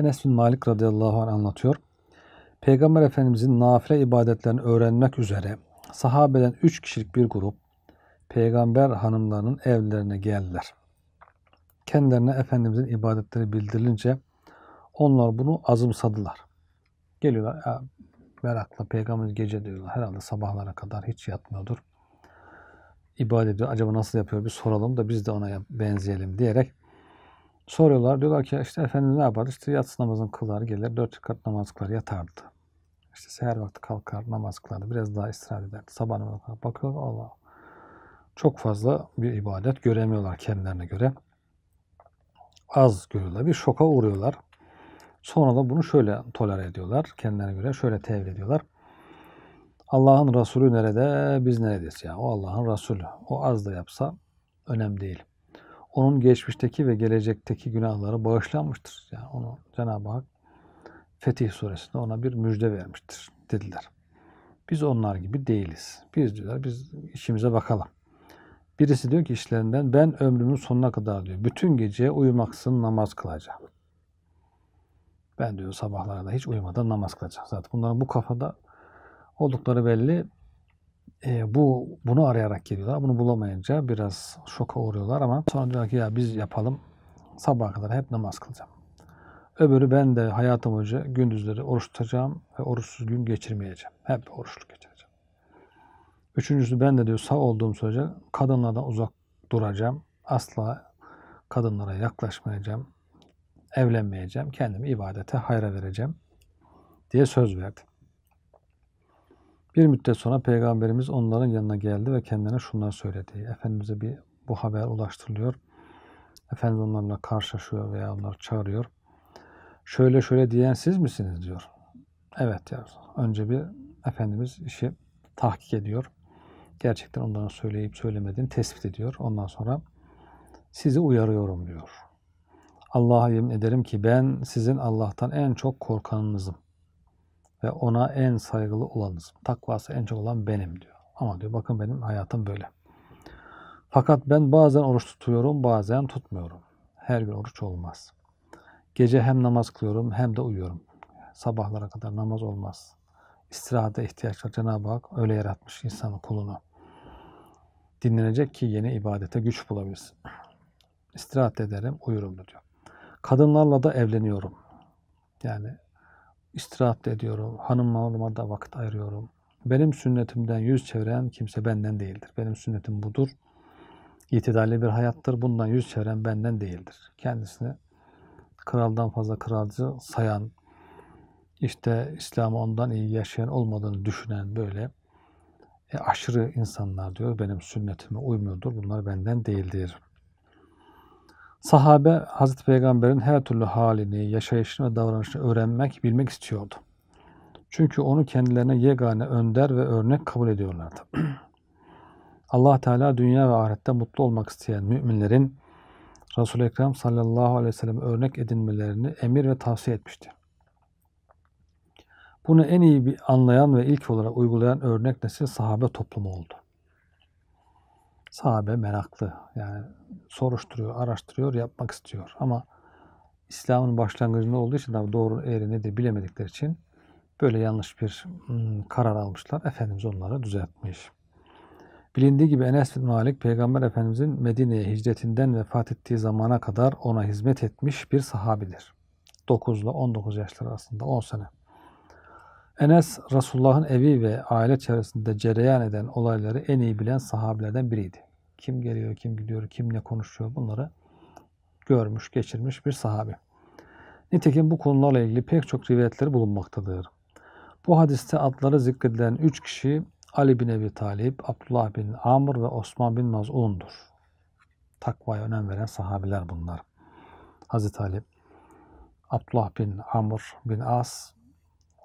Enes bin Malik radıyallahu anh anlatıyor. Peygamber Efendimizin nafile ibadetlerini öğrenmek üzere sahabeden 3 kişilik bir grup peygamber hanımlarının evlerine geldiler. Kendilerine Efendimizin ibadetleri bildirilince onlar bunu azımsadılar. Geliyorlar ya, merakla peygamber gece diyorlar herhalde sabahlara kadar hiç yatmıyordur. İbadet ediyor. Acaba nasıl yapıyor bir soralım da biz de ona benzeyelim diyerek soruyorlar. Diyorlar ki işte efendim ne yapar? İşte yatsı namazını kılar gelir. Dört kat namaz kılar yatardı. İşte seher vakti kalkar namaz kılardı. Biraz daha istirahat ederdi. Sabah namazına bakıyor Allah. Çok fazla bir ibadet göremiyorlar kendilerine göre. Az görüyorlar. Bir şoka uğruyorlar. Sonra da bunu şöyle tolere ediyorlar. Kendilerine göre şöyle tevhid ediyorlar. Allah'ın Resulü nerede? Biz neredeyiz ya? O Allah'ın Resulü. O az da yapsa önemli değil onun geçmişteki ve gelecekteki günahları bağışlanmıştır. Yani onu Cenab-ı Hak Fetih suresinde ona bir müjde vermiştir dediler. Biz onlar gibi değiliz. Biz diyorlar biz işimize bakalım. Birisi diyor ki işlerinden ben ömrümün sonuna kadar diyor bütün gece uyumaksın namaz kılacağım. Ben diyor sabahlarda hiç uyumadan namaz kılacağım. Zaten bunların bu kafada oldukları belli e, bu bunu arayarak geliyorlar. Bunu bulamayınca biraz şoka uğruyorlar ama sonra diyorlar ki ya biz yapalım. Sabaha kadar hep namaz kılacağım. Öbürü ben de hayatım boyunca gündüzleri oruç tutacağım ve oruçsuz gün geçirmeyeceğim. Hep oruçlu geçireceğim. Üçüncüsü ben de diyor sağ olduğum sürece kadınlardan uzak duracağım. Asla kadınlara yaklaşmayacağım. Evlenmeyeceğim. Kendimi ibadete hayra vereceğim diye söz verdi. Bir müddet sonra Peygamberimiz onların yanına geldi ve kendilerine şunlar söyledi. Efendimiz'e bir bu haber ulaştırılıyor. Efendimiz onlarla karşılaşıyor veya onları çağırıyor. Şöyle şöyle diyen siz misiniz diyor. Evet diyor. Önce bir Efendimiz işi tahkik ediyor. Gerçekten onların söyleyip söylemediğini tespit ediyor. Ondan sonra sizi uyarıyorum diyor. Allah'a yemin ederim ki ben sizin Allah'tan en çok korkanınızım ve ona en saygılı olanız. Takvası en çok olan benim diyor. Ama diyor bakın benim hayatım böyle. Fakat ben bazen oruç tutuyorum, bazen tutmuyorum. Her gün oruç olmaz. Gece hem namaz kılıyorum hem de uyuyorum. Sabahlara kadar namaz olmaz. İstirahate ihtiyaç var. Cenab-ı Hak öyle yaratmış insanı, kulunu. Dinlenecek ki yeni ibadete güç bulabilsin. İstirahat ederim, uyurum diyor. Kadınlarla da evleniyorum. Yani istirahat ediyorum. Hanım oğluma da vakit ayırıyorum. Benim sünnetimden yüz çeviren kimse benden değildir. Benim sünnetim budur. İtidalli bir hayattır. Bundan yüz çeviren benden değildir. Kendisini kraldan fazla kralcı sayan, işte İslam'ı ondan iyi yaşayan olmadığını düşünen böyle e, aşırı insanlar diyor benim sünnetime uymuyordur. Bunlar benden değildir. Sahabe Hazreti Peygamber'in her türlü halini, yaşayışını ve davranışını öğrenmek, bilmek istiyordu. Çünkü onu kendilerine yegane önder ve örnek kabul ediyorlardı. Allah Teala dünya ve ahirette mutlu olmak isteyen müminlerin Resul-i Ekrem sallallahu aleyhi ve sellem örnek edinmelerini emir ve tavsiye etmişti. Bunu en iyi bir anlayan ve ilk olarak uygulayan örnek nesil sahabe toplumu oldu sahabe meraklı. Yani soruşturuyor, araştırıyor, yapmak istiyor. Ama İslam'ın başlangıcında olduğu için daha doğru eğri nedir bilemedikleri için böyle yanlış bir hmm, karar almışlar. Efendimiz onları düzeltmiş. Bilindiği gibi Enes bin Malik Peygamber Efendimizin Medine'ye hicretinden vefat ettiği zamana kadar ona hizmet etmiş bir sahabidir. 9 ile 19 yaşları arasında 10 sene. Enes Resulullah'ın evi ve aile çevresinde cereyan eden olayları en iyi bilen sahabelerden biriydi. Kim geliyor, kim gidiyor, kim ne konuşuyor bunları görmüş, geçirmiş bir sahabi. Nitekim bu konularla ilgili pek çok rivayetleri bulunmaktadır. Bu hadiste adları zikredilen üç kişi Ali bin Ebi Talip, Abdullah bin Amr ve Osman bin Maz'un'dur. Takvaya önem veren sahabiler bunlar. Hazreti Ali, Abdullah bin Amr bin As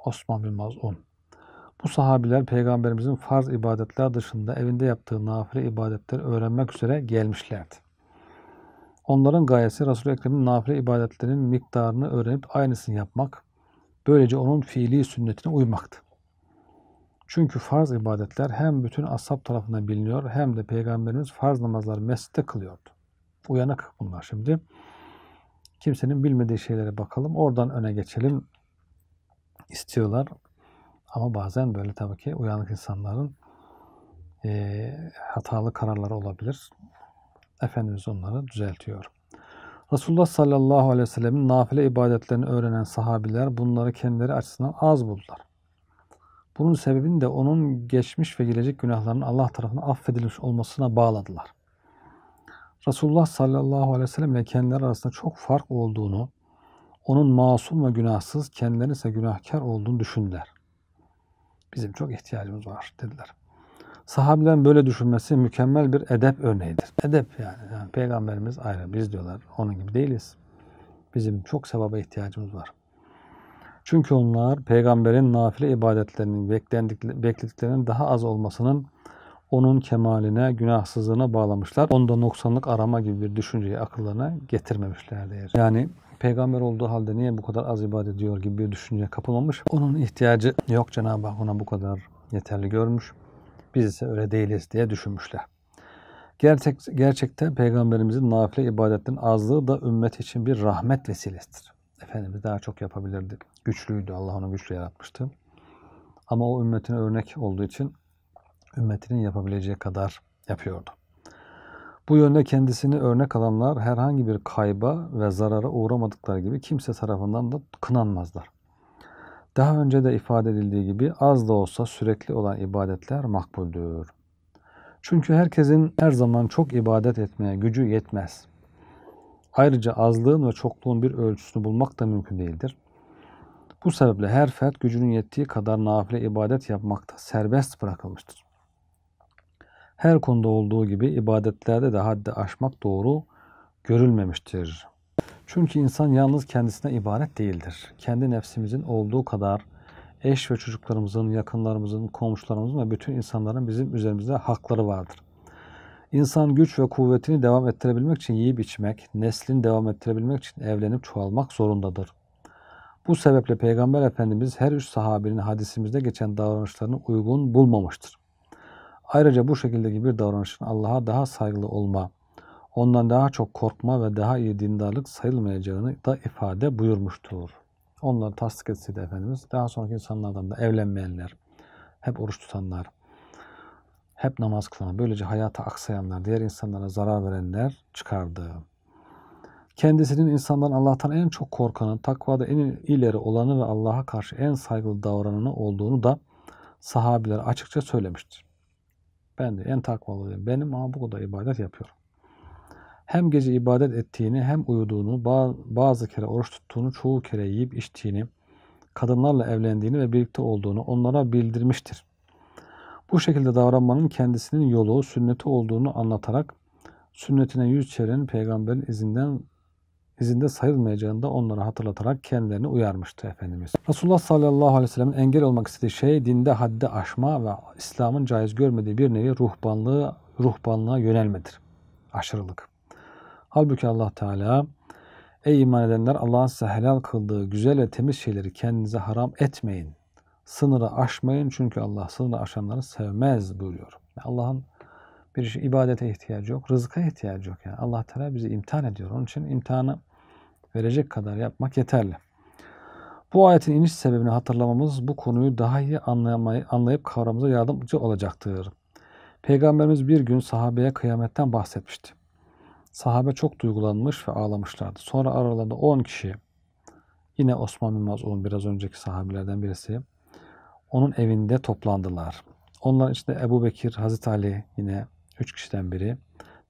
Osman bin Maz'un. Bu sahabiler peygamberimizin farz ibadetler dışında evinde yaptığı nafile ibadetleri öğrenmek üzere gelmişlerdi. Onların gayesi Resul-i Ekrem'in nafile ibadetlerinin miktarını öğrenip aynısını yapmak, böylece onun fiili sünnetine uymaktı. Çünkü farz ibadetler hem bütün ashab tarafından biliniyor hem de Peygamberimiz farz namazları mescitte kılıyordu. Uyanık bunlar şimdi. Kimsenin bilmediği şeylere bakalım, oradan öne geçelim istiyorlar. Ama bazen böyle tabii ki uyanık insanların e, hatalı kararları olabilir. Efendimiz onları düzeltiyor. Resulullah sallallahu aleyhi ve sellemin nafile ibadetlerini öğrenen sahabiler bunları kendileri açısından az buldular. Bunun sebebini de onun geçmiş ve gelecek günahlarının Allah tarafından affedilmiş olmasına bağladılar. Resulullah sallallahu aleyhi ve sellem ile kendileri arasında çok fark olduğunu, onun masum ve günahsız, kendilerinin ise günahkar olduğunu düşündüler. Bizim çok ihtiyacımız var dediler. Sahabeden böyle düşünmesi mükemmel bir edep örneğidir. Edep yani. yani peygamberimiz ayrı, biz diyorlar. Onun gibi değiliz. Bizim çok sevaba ihtiyacımız var. Çünkü onlar peygamberin nafile ibadetlerinin beklediklerinin daha az olmasının onun kemaline, günahsızlığına bağlamışlar. Onda noksanlık arama gibi bir düşünceyi akıllarına getirmemişlerdir. Yani peygamber olduğu halde niye bu kadar az ibadet ediyor gibi bir düşünceye kapılmamış. Onun ihtiyacı yok Cenab-ı Hak ona bu kadar yeterli görmüş. Biz ise öyle değiliz diye düşünmüşler. Gerçek, gerçekte peygamberimizin nafile ibadetin azlığı da ümmet için bir rahmet vesilesidir. Efendimiz daha çok yapabilirdi. Güçlüydü. Allah onu güçlü yaratmıştı. Ama o ümmetine örnek olduğu için ümmetinin yapabileceği kadar yapıyordu. Bu yönde kendisini örnek alanlar herhangi bir kayba ve zarara uğramadıkları gibi kimse tarafından da kınanmazlar. Daha önce de ifade edildiği gibi az da olsa sürekli olan ibadetler makbuldür. Çünkü herkesin her zaman çok ibadet etmeye gücü yetmez. Ayrıca azlığın ve çokluğun bir ölçüsünü bulmak da mümkün değildir. Bu sebeple her fert gücünün yettiği kadar nafile ibadet yapmakta serbest bırakılmıştır. Her konuda olduğu gibi ibadetlerde de haddi aşmak doğru görülmemiştir. Çünkü insan yalnız kendisine ibaret değildir. Kendi nefsimizin olduğu kadar eş ve çocuklarımızın, yakınlarımızın, komşularımızın ve bütün insanların bizim üzerimizde hakları vardır. İnsan güç ve kuvvetini devam ettirebilmek için yiyip içmek, neslini devam ettirebilmek için evlenip çoğalmak zorundadır. Bu sebeple Peygamber Efendimiz her üç sahabinin hadisimizde geçen davranışlarını uygun bulmamıştır. Ayrıca bu şekildeki bir davranışın Allah'a daha saygılı olma, ondan daha çok korkma ve daha iyi dindarlık sayılmayacağını da ifade buyurmuştur. Onları tasdik etseydi Efendimiz, daha sonraki insanlardan da evlenmeyenler, hep oruç tutanlar, hep namaz kılan, böylece hayata aksayanlar, diğer insanlara zarar verenler çıkardı. Kendisinin insandan Allah'tan en çok korkanı, takvada en ileri olanı ve Allah'a karşı en saygılı davrananı olduğunu da sahabiler açıkça söylemiştir. Ben de en takvalıyım. Benim ama bu kadar ibadet yapıyorum. Hem gece ibadet ettiğini hem uyuduğunu, bazı kere oruç tuttuğunu, çoğu kere yiyip içtiğini, kadınlarla evlendiğini ve birlikte olduğunu onlara bildirmiştir. Bu şekilde davranmanın kendisinin yolu, sünneti olduğunu anlatarak sünnetine yüz çeviren peygamberin izinden izinde sayılmayacağını da onlara hatırlatarak kendilerini uyarmıştı Efendimiz. Resulullah sallallahu aleyhi ve sellem'in engel olmak istediği şey dinde haddi aşma ve İslam'ın caiz görmediği bir nevi ruhbanlığı, ruhbanlığa yönelmedir. Aşırılık. Halbuki Allah Teala Ey iman edenler Allah'ın size helal kıldığı güzel ve temiz şeyleri kendinize haram etmeyin. Sınırı aşmayın çünkü Allah sınırı aşanları sevmez buyuruyor. Allah'ın bir şey, ibadete ihtiyacı yok, rızka ihtiyacı yok. Yani Allah Teala bizi imtihan ediyor. Onun için imtihanı verecek kadar yapmak yeterli. Bu ayetin iniş sebebini hatırlamamız bu konuyu daha iyi anlayamayı, anlayıp kavramıza yardımcı olacaktır. Peygamberimiz bir gün sahabeye kıyametten bahsetmişti. Sahabe çok duygulanmış ve ağlamışlardı. Sonra aralarında 10 kişi, yine Osman bin Maz'un biraz önceki sahabilerden birisi, onun evinde toplandılar. Onların içinde Ebu Bekir, Hazreti Ali yine 3 kişiden biri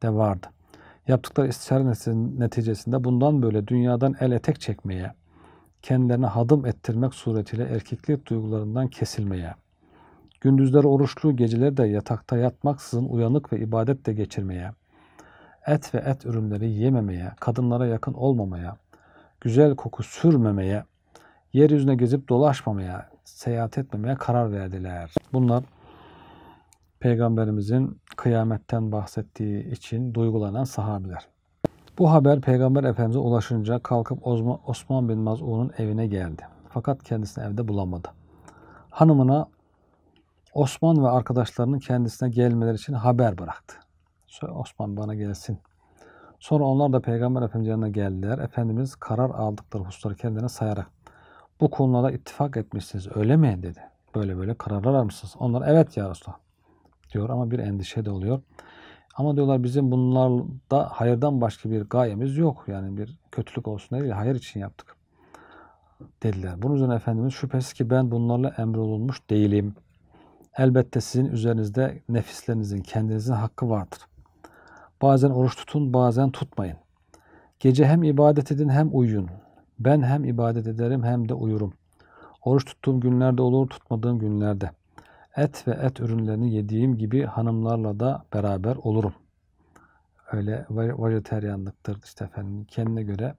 de vardı. Yaptıkları istişare neticesinde bundan böyle dünyadan el etek çekmeye, kendilerini hadım ettirmek suretiyle erkeklik duygularından kesilmeye, gündüzleri oruçlu, geceleri de yatakta yatmaksızın uyanık ve ibadetle geçirmeye, et ve et ürünleri yememeye, kadınlara yakın olmamaya, güzel koku sürmemeye, yeryüzüne gezip dolaşmamaya, seyahat etmemeye karar verdiler. Bunlar Peygamberimizin kıyametten bahsettiği için duygulanan sahabiler. Bu haber Peygamber Efendimiz'e ulaşınca kalkıp Osman bin Maz'un'un evine geldi. Fakat kendisini evde bulamadı. Hanımına Osman ve arkadaşlarının kendisine gelmeleri için haber bıraktı. Söyle Osman bana gelsin. Sonra onlar da Peygamber Efendimiz yanına geldiler. Efendimiz karar aldıkları hususları kendine sayarak bu konulara ittifak etmişsiniz öyle mi dedi. Böyle böyle kararlar almışsınız. Onlar evet ya Resulallah diyor ama bir endişe de oluyor. Ama diyorlar bizim bunlarda hayırdan başka bir gayemiz yok. Yani bir kötülük olsun değil, hayır için yaptık dediler. Bunun üzerine Efendimiz şüphesiz ki ben bunlarla emrolunmuş değilim. Elbette sizin üzerinizde nefislerinizin, kendinizin hakkı vardır. Bazen oruç tutun, bazen tutmayın. Gece hem ibadet edin hem uyuyun. Ben hem ibadet ederim hem de uyurum. Oruç tuttuğum günlerde olur, tutmadığım günlerde.'' et ve et ürünlerini yediğim gibi hanımlarla da beraber olurum. Öyle vejeteryanlıktır işte efendim kendine göre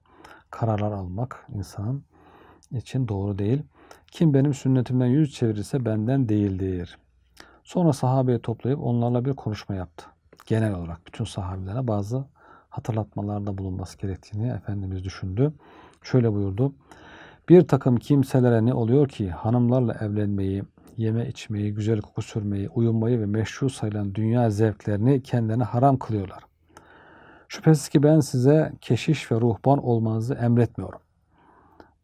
kararlar almak insanın için doğru değil. Kim benim sünnetimden yüz çevirirse benden değildir. Sonra sahabeyi toplayıp onlarla bir konuşma yaptı. Genel olarak bütün sahabelere bazı hatırlatmalarda bulunması gerektiğini Efendimiz düşündü. Şöyle buyurdu. Bir takım kimselere ne oluyor ki hanımlarla evlenmeyi, yeme içmeyi, güzel koku sürmeyi, uyumayı ve meşru sayılan dünya zevklerini kendilerine haram kılıyorlar. Şüphesiz ki ben size keşiş ve ruhban olmanızı emretmiyorum.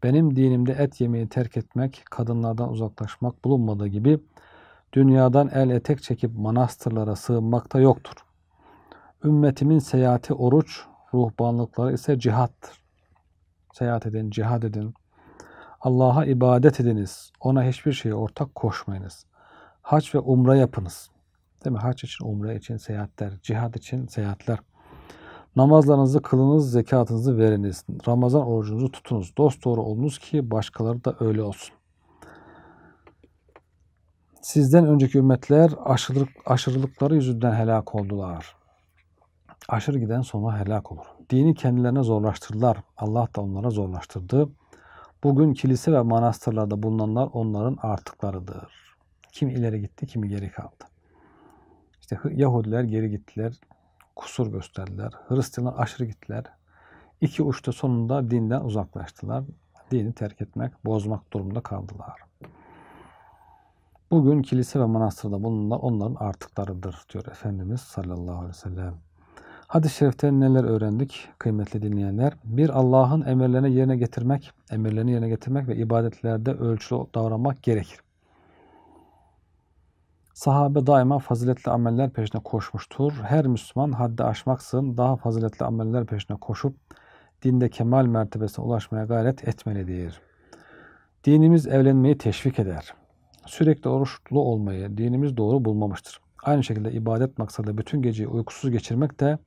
Benim dinimde et yemeyi terk etmek, kadınlardan uzaklaşmak bulunmadığı gibi dünyadan el etek çekip manastırlara sığınmak da yoktur. Ümmetimin seyahati oruç, ruhbanlıkları ise cihattır. Seyahat edin, cihad edin, Allah'a ibadet ediniz. Ona hiçbir şeye ortak koşmayınız. Haç ve umre yapınız. Değil mi? Haç için, umre için seyahatler, cihad için seyahatler. Namazlarınızı kılınız, zekatınızı veriniz. Ramazan orucunuzu tutunuz. Dost doğru olunuz ki başkaları da öyle olsun. Sizden önceki ümmetler aşırılık, aşırılıkları yüzünden helak oldular. Aşırı giden sonra helak olur. Dini kendilerine zorlaştırdılar. Allah da onlara zorlaştırdı. Bugün kilise ve manastırlarda bulunanlar onların artıklarıdır. Kim ileri gitti, kimi geri kaldı. İşte Yahudiler geri gittiler, kusur gösterdiler. Hristiyanlar aşırı gittiler. İki uçta sonunda dinden uzaklaştılar. Dini terk etmek, bozmak durumunda kaldılar. Bugün kilise ve manastırda bulunanlar onların artıklarıdır diyor Efendimiz sallallahu aleyhi ve sellem. Hadis-i şerifte neler öğrendik kıymetli dinleyenler? Bir Allah'ın emirlerini yerine getirmek, emirlerini yerine getirmek ve ibadetlerde ölçülü davranmak gerekir. Sahabe daima faziletli ameller peşine koşmuştur. Her Müslüman haddi aşmaksın daha faziletli ameller peşine koşup dinde kemal mertebesine ulaşmaya gayret etmelidir. Dinimiz evlenmeyi teşvik eder. Sürekli oruçlu olmayı dinimiz doğru bulmamıştır. Aynı şekilde ibadet maksadı bütün geceyi uykusuz geçirmek de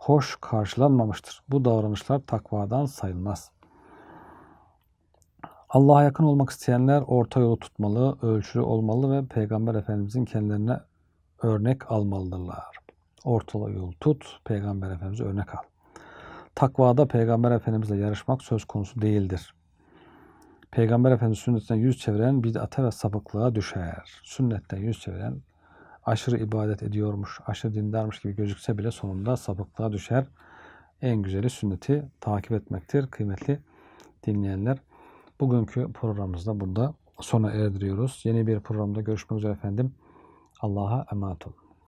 hoş karşılanmamıştır. Bu davranışlar takvadan sayılmaz. Allah'a yakın olmak isteyenler orta yolu tutmalı, ölçülü olmalı ve Peygamber Efendimizin kendilerine örnek almalıdırlar. Orta yolu tut, Peygamber Efendimiz'e örnek al. Takvada Peygamber Efendimizle yarışmak söz konusu değildir. Peygamber Efendimiz sünnetinden yüz çeviren bid'ate ve sapıklığa düşer. Sünnetten yüz çeviren aşırı ibadet ediyormuş, aşırı dindarmış gibi gözükse bile sonunda sapıklığa düşer. En güzeli sünneti takip etmektir kıymetli dinleyenler. Bugünkü programımızda burada sona erdiriyoruz. Yeni bir programda görüşmek üzere efendim. Allah'a emanet olun.